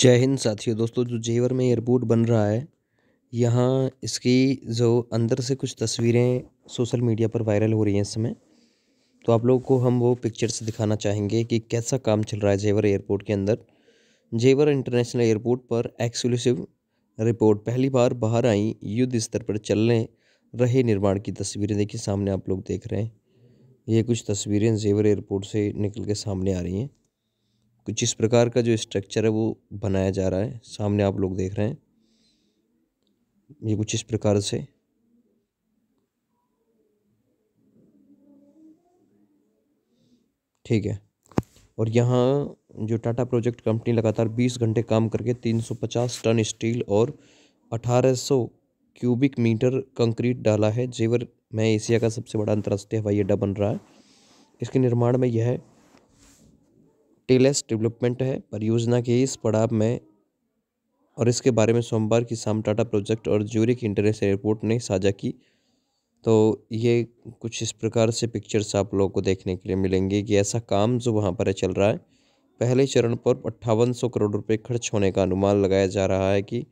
जय हिंद साथियों दोस्तों जो जेवर में एयरपोर्ट बन रहा है यहाँ इसकी जो अंदर से कुछ तस्वीरें सोशल मीडिया पर वायरल हो रही हैं इस समय तो आप लोगों को हम वो पिक्चर्स दिखाना चाहेंगे कि कैसा काम चल रहा है जेवर एयरपोर्ट के अंदर जेवर इंटरनेशनल एयरपोर्ट पर एक्सक्लूसिव रिपोर्ट पहली बार बाहर आई युद्ध स्तर पर चलने रहे निर्माण की तस्वीरें देखिए सामने आप लोग देख रहे हैं ये कुछ तस्वीरें जेवर एयरपोर्ट से निकल के सामने आ रही हैं कुछ इस प्रकार का जो स्ट्रक्चर है वो बनाया जा रहा है सामने आप लोग देख रहे हैं ये कुछ इस प्रकार से ठीक है और यहाँ जो टाटा प्रोजेक्ट कंपनी लगातार 20 घंटे काम करके 350 टन स्टील और 1800 क्यूबिक मीटर कंक्रीट डाला है जेवर में एशिया का सबसे बड़ा अंतर्राष्ट्रीय हवाई अड्डा बन रहा है इसके निर्माण में यह टीलेस डेवलपमेंट है परियोजना के इस पड़ाव में और इसके बारे में सोमवार की शाम टाटा प्रोजेक्ट और ज्यूरिक इंटरनेशनल एयरपोर्ट ने साझा की तो ये कुछ इस प्रकार से पिक्चर्स आप लोगों को देखने के लिए मिलेंगे कि ऐसा काम जो वहाँ पर चल रहा है पहले चरण पर अट्ठावन करोड़ रुपये खर्च होने का अनुमान लगाया जा रहा है कि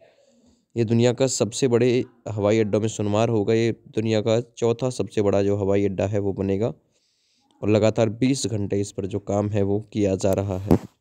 ये दुनिया का सबसे बड़े हवाई अड्डों में शुमार होगा ये दुनिया का चौथा सबसे बड़ा जो हवाई अड्डा है वो बनेगा और लगातार बीस घंटे इस पर जो काम है वो किया जा रहा है